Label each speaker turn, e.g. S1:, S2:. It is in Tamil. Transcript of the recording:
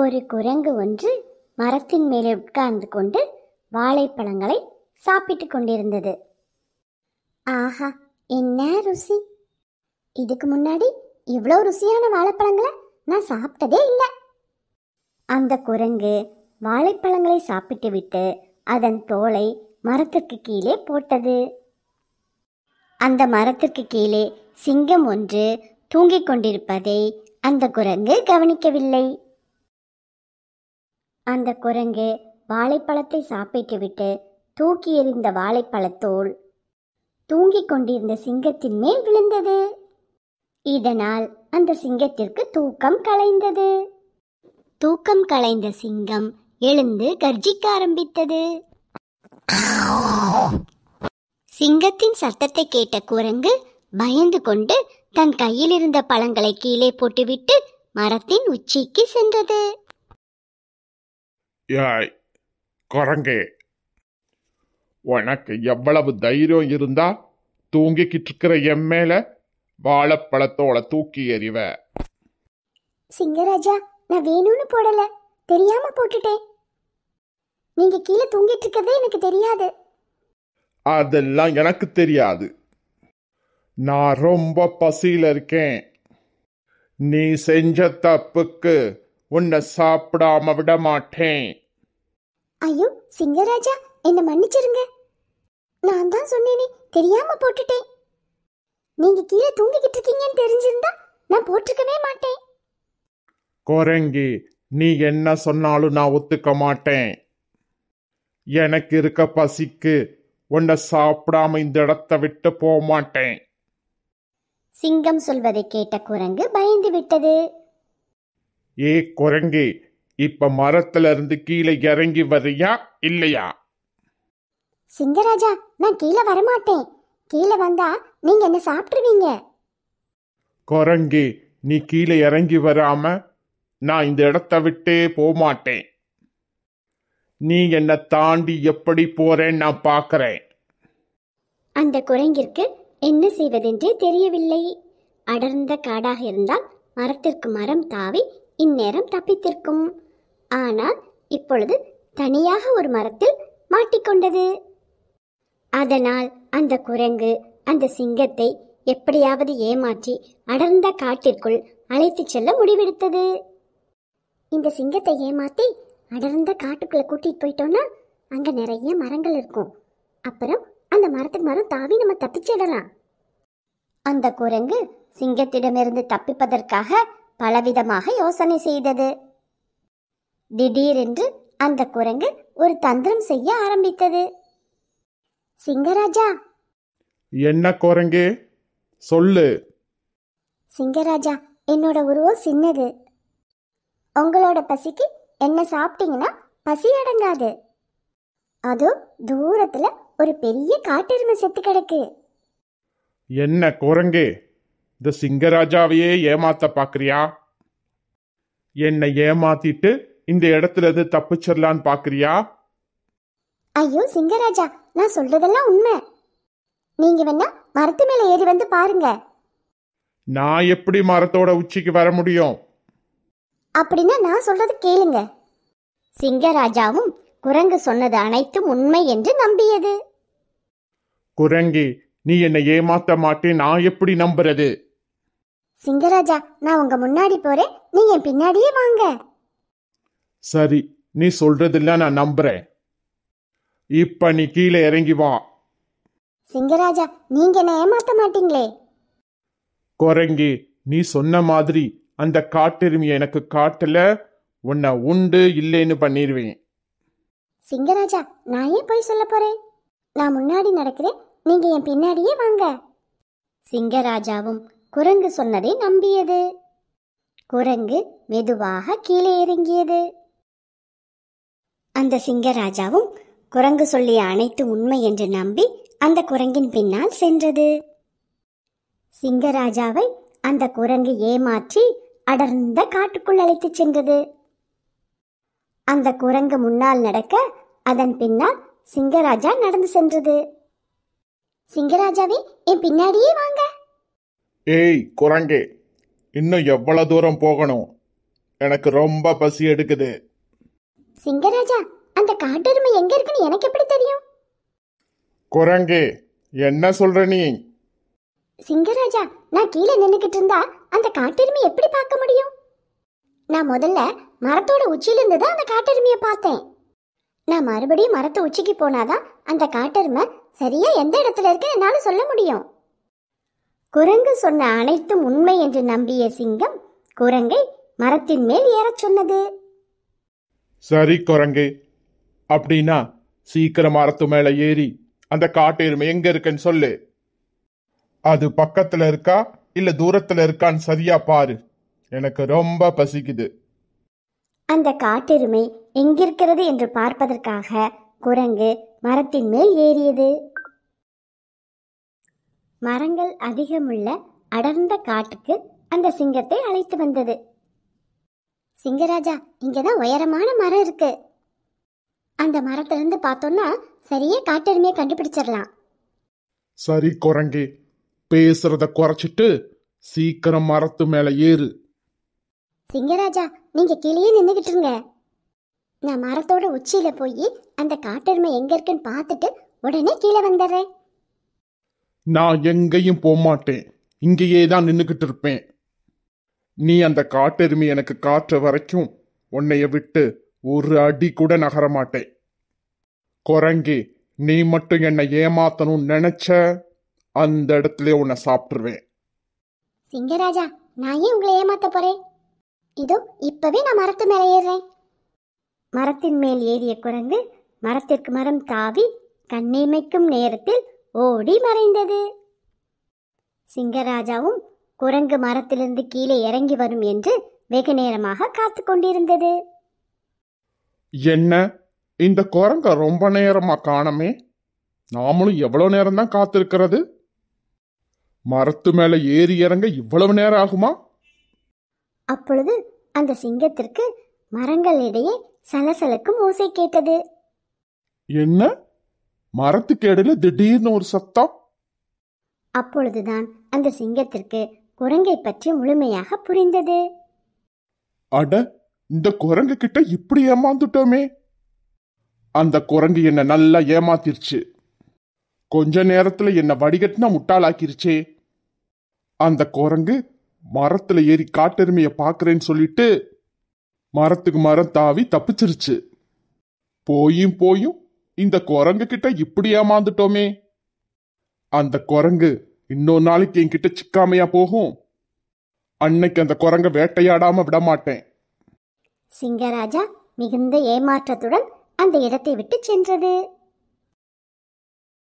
S1: ஒரு குரங்கு ஒன்று மரத்தின் மேலே உட்கார்ந்து கொண்டு வாழைப்பழங்களை சாப்பிட்டு கொண்டிருந்தது ஆஹா என்ன ருசி இதுக்கு முன்னாடி இவ்வளோ ருசியான வாழைப்பழங்களை நான் சாப்பிட்டதே இல்லை அந்த குரங்கு வாழைப்பழங்களை சாப்பிட்டு விட்டு அதன் தோலை மரத்துக்கு கீழே போட்டது அந்த மரத்துக்கு கீழே சிங்கம் ஒன்று தூங்கிக் கொண்டிருப்பதை அந்த குரங்கு கவனிக்கவில்லை அந்த குரங்கு வாழைப்பழத்தை சாப்பிட்டுவிட்டு தூக்கி எறிந்த வாழைப்பழத்தோல் தூங்கிக் கொண்டிருந்த சிங்கத்தின் மேல் விழுந்தது இதனால் அந்த சிங்கத்திற்கு தூக்கம் கலைந்தது தூக்கம் கலைந்த சிங்கம் எழுந்து கர்ஜிக்க ஆரம்பித்தது சிங்கத்தின் சத்தத்தை கேட்ட குரங்கு பயந்து கொண்டு தன் கையில் இருந்த பழங்களை கீழே போட்டுவிட்டு மரத்தின் உச்சிக்கு சென்றது
S2: யாய் குரங்கே உனக்கு எவ்வளவு தைரியம் இருந்தா தூங்கிக்கிட்டு இருக்கிற என் மேல வாழைப்பழத்தோட தூக்கி எறிவ
S1: சிங்கராஜா நான் வேணும்னு போடல தெரியாம போட்டுட்டேன் நீங்க கீழே தூங்கிட்டு இருக்கதே எனக்கு
S2: தெரியாது அதெல்லாம் எனக்கு தெரியாது நான் ரொம்ப பசியில இருக்கேன் நீ செஞ்ச தப்புக்கு உன்னை சாப்பிடாம விட மாட்டேன் ஐயோ சிங்கராஜா
S1: என்னை மன்னிச்சிருங்க நான் தான் சொன்னேனே தெரியாம போட்டுட்டேன் நீங்க கீழே தூங்கிக்கிட்டு இருக்கீங்கன்னு தெரிஞ்சிருந்தா நான் போட்டிருக்கவே மாட்டேன்
S2: குரங்கி நீ என்ன சொன்னாலும் நான் ஒத்துக்க மாட்டேன் எனக்கு இருக்க பசிக்கு உன்னை சாப்பிடாம இந்த இடத்த விட்டு போக மாட்டேன்
S1: சிங்கம் சொல்வதை கேட்ட குரங்கு பயந்து விட்டது
S2: ஏ குரங்கி இப்ப மரத்துல இருந்து கீழே இறங்கி வரியா இல்லையா
S1: சிங்கராஜா நான் கீழே வரமாட்டேன் கீழே வந்தா நீங்க என்ன சாப்பிடுவீங்க
S2: குரங்கு நீ கீழே இறங்கி வராம நான் இந்த இடத்த விட்டே போமாட்டேன் நீ என்ன தாண்டி எப்படி போறேன்னு நான் பார்க்கறேன்
S1: அந்த குரங்கிற்கு என்ன செய்வதென்றே தெரியவில்லை அடர்ந்த காடாக இருந்தால் மரத்திற்கு மரம் தாவி இந்நேரம் தப்பித்திருக்கும் ஆனால் இப்பொழுது தனியாக ஒரு மரத்தில் மாட்டிக்கொண்டது அதனால் அந்த குரங்கு அந்த சிங்கத்தை எப்படியாவது ஏமாற்றி அடர்ந்த காட்டிற்குள் அழைத்துச் செல்ல முடிவெடுத்தது இந்த சிங்கத்தை ஏமாற்றி அடர்ந்த காட்டுக்குள்ளே கூட்டிகிட்டு போயிட்டோம்னா அங்கே நிறைய மரங்கள் இருக்கும் அப்புறம் அந்த மரத்துக்கு மரம் தாவி நம்ம தப்பிச்சிடலாம் அந்த குரங்கு சிங்கத்திடமிருந்து தப்பிப்பதற்காக பலவிதமாக யோசனை செய்தது திடீரென்று அந்த குரங்கு ஒரு தந்திரம் செய்ய ஆரம்பித்தது சிங்கராஜா
S2: என்ன குரங்கு சொல்லு
S1: சிங்கராஜா என்னோட உருவம் சின்னது உங்களோட பசிக்கு என்ன சாப்பிட்டீங்கன்னா பசி அடங்காது அதோ தூரத்துல ஒரு பெரிய காட்டெருமை செத்து கிடக்கு
S2: என்ன குரங்கு இந்த சிங்கராஜாவையே ஏமாத்த பாக்குறியா என்னை ஏமாத்திட்டு இந்த இடத்துல இருந்து தப்பிச்சிடலான்னு பாக்குறியா ஐயோ
S1: சிங்கராஜா நான் சொல்றதெல்லாம் உண்மை நீங்க வேணா மரத்து மேல ஏறி வந்து பாருங்க
S2: நான் எப்படி மரத்தோட உச்சிக்கு வர முடியும்
S1: அப்படின்னா நான் சொல்றது கேளுங்க சிங்கராஜாவும் குரங்கு சொன்னது அனைத்தும் உண்மை என்று நம்பியது
S2: குரங்கி நீ என்னை ஏமாத்த மாட்டேன் நான் எப்படி நம்புறது
S1: சிங்கராஜா நான் உங்க முன்னாடி போறேன் நீ என் பின்னாடியே வாங்க
S2: சரி நீ சொல்றதெல்லாம் நான் நம்புறேன் இப்ப நீ கீழே இறங்கி வா
S1: சிங்கராஜா நீங்க என்ன ஏமாத்த மாட்டீங்களே
S2: குரங்கி நீ சொன்ன மாதிரி அந்த காட்டெருமி எனக்கு காட்டல உன்னை உண்டு இல்லைன்னு பண்ணிடுவேன்
S1: சிங்கராஜா நான் ஏன் போய் சொல்ல போறேன் நான் முன்னாடி நடக்கிறேன் நீங்க என் பின்னாடியே வாங்க சிங்கராஜாவும் குரங்கு சொன்னதை நம்பியது குரங்கு மெதுவாக கீழே இறங்கியது அந்த சிங்கராஜாவும் குரங்கு சொல்லிய அனைத்து உண்மை என்று நம்பி அந்த குரங்கின் பின்னால் சென்றது சிங்கராஜாவை அந்த குரங்கு ஏமாற்றி அடர்ந்த காட்டுக்குள் அழைத்து சென்றது அந்த குரங்கு முன்னால் நடக்க அதன் பின்னால் சிங்கராஜா நடந்து சென்றது சிங்கராஜாவே என் பின்னாடியே வாங்க
S2: ஏய் குரங்கே இன்னும் எவ்வளவு தூரம் போகணும் எனக்கு ரொம்ப பசி எடுக்குது
S1: சிங்கராஜா அந்த காட்டெருமை எங்க இருக்குன்னு எனக்கு எப்படி தெரியும்
S2: குரங்கு என்ன சொல்ற நீ
S1: சிங்கராஜா நான் கீழே நின்னுகிட்டு இருந்தா அந்த காட்டெருமை எப்படி பார்க்க முடியும் நான் முதல்ல மரத்தோட உச்சியிலிருந்து தான் அந்த காட்டெருமையை பார்த்தேன் நான் மறுபடியும் மரத்தை உச்சிக்கு போனாதான் அந்த காட்டெருமை சரியா எந்த இடத்துல இருக்கு என்னால சொல்ல முடியும் குரங்கு சொன்ன அனைத்தும் உண்மை என்று நம்பிய சிங்கம் குரங்கை மரத்தின் மேல் ஏறச்
S2: சொன்னது சரி குரங்கு அப்படின்னா சீக்கிரம் மரத்து மேல ஏறி அந்த காட்டெருமை எங்க இருக்குன்னு சொல்லு அது பக்கத்துல இருக்கா இல்ல தூரத்துல இருக்கான்னு சரியா பாரு எனக்கு ரொம்ப பசிக்குது
S1: அந்த காட்டெருமை எங்கிருக்கிறது என்று பார்ப்பதற்காக குரங்கு மரத்தின் மேல் ஏறியது மரங்கள் அதிகமுள்ள அடர்ந்த காட்டுக்கு அந்த சிங்கத்தை அழைத்து வந்தது சிங்கராஜா இங்கதான் உயரமான மரம் இருக்கு அந்த மரத்துல இருந்து பார்த்தோம்னா சரியே காட்டெருமையை கண்டுபிடிச்சிடலாம்
S2: சரி குரங்கி பேசுறத குறைச்சிட்டு சீக்கிரம் மரத்து மேல ஏறு
S1: சிங்கராஜா நீங்க கிளியே நின்னுகிட்டு இருங்க நான் மரத்தோட உச்சியில போய் அந்த காட்டெருமை எங்க இருக்குன்னு பார்த்துட்டு உடனே கீழே வந்துடுறேன்
S2: நான் எங்கேயும் போக மாட்டேன் இங்கேயே தான் நின்னுகிட்டு இருப்பேன் நீ அந்த காட்டெருமி எனக்கு காற்ற வரைக்கும் உன்னைய விட்டு ஒரு அடி கூட நகர மாட்டேன் குரங்கி நீ மட்டும் என்னை ஏமாத்தணும் நினைச்ச அந்த இடத்துல உன்னை சாப்பிட்டுருவேன்
S1: சிங்கராஜா நான் ஏன் உங்களை ஏமாத்த போறேன் இதோ இப்பவே நான் மரத்து மேல ஏறுறேன் மரத்தின் மேல் ஏறிய குரங்கு மரத்திற்கு மரம் தாவி கண்ணிமைக்கும் நேரத்தில் ஓடி மறைந்தது சிங்கராஜாவும் குரங்கு மரத்திலிருந்து கீழே இறங்கி வரும் என்று வெகு நேரமாக காத்து
S2: கொண்டிருந்தது என்ன இந்த குரங்க ரொம்ப நேரமா காணமே நாமளும் எவ்வளோ நேரம் தான் காத்திருக்கிறது மரத்து மேலே ஏறி இறங்க இவ்வளவு நேரம் ஆகுமா அப்பொழுது அந்த சிங்கத்திற்கு
S1: மரங்களிடையே சலசலக்கும் ஓசை கேட்டது
S2: என்ன மரத்துக்கு இடையில திடீர்னு ஒரு சத்தம்
S1: அப்பொழுதுதான் அந்த சிங்கத்திற்கு குரங்கை பற்றி முழுமையாக புரிந்தது
S2: அட இந்த குரங்கு கிட்ட இப்படி ஏமாந்துட்டோமே அந்த குரங்கு என்ன நல்லா ஏமாத்திருச்சு கொஞ்ச நேரத்துல என்ன வடிகட்டினா முட்டாளாக்கிருச்சே அந்த குரங்கு மரத்துல ஏறி காட்டெருமைய பாக்குறேன்னு சொல்லிட்டு மரத்துக்கு மரம் தாவி தப்பிச்சிருச்சு போயும் போயும் இந்த குரங்கு கிட்ட இப்படி ஏமாந்துட்டோமே அந்த குரங்கு இன்னொரு நாளைக்கு என்கிட்ட சிக்காமையா போகும் அன்னைக்கு அந்த குரங்க வேட்டையாடாம விட மாட்டேன்
S1: சிங்கராஜா மிகுந்த ஏமாற்றத்துடன் அந்த இடத்தை விட்டு சென்றது